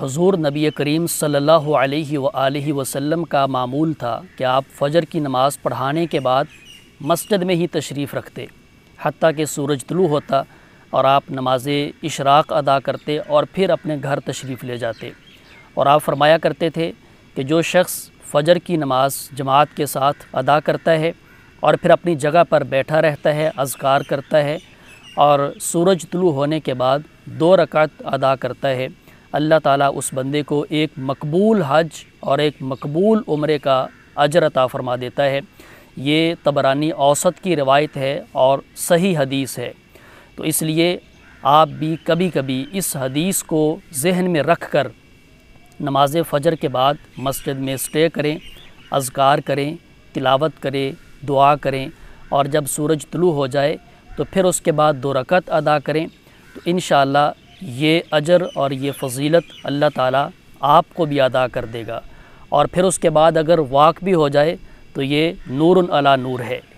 हजूर नबी करीम सल्ला वसल्लम का मामूल था कि आप फ़जर की नमाज़ पढ़ाने के बाद मस्जिद में ही तशरीफ़ रखते हती कि सूरज तलू होता और आप नमाज इशराक अदा करते और फिर अपने घर तशरीफ़ ले जाते और आप फरमाया करते थे कि जो शख्स फ़जर की नमाज जमात के साथ अदा करता है और फिर अपनी जगह पर बैठा रहता है अजगार करता है और सूरज तलू होने के बाद दो रकत अदा करता है अल्लाह ताला उस बंदे को एक मकबूल हज और एक मकबूल उम्र का अजर अता फ़रमा देता है ये तबरानी औसत की रवायत है और सही हदीस है तो इसलिए आप भी कभी कभी इस हदीस को जहन में रख कर नमाज फ़जर के बाद मस्जिद में स्टे करें अजकार करें तिलावत करें दुआ करें और जब सूरज तलु हो जाए तो फिर उसके बाद दो रकत अदा करें तो इन ये अजर और ये फजीलत अल्लाह ताला आपको भी अदा कर देगा और फिर उसके बाद अगर वाक़ भी हो जाए तो ये नूर अला नूर है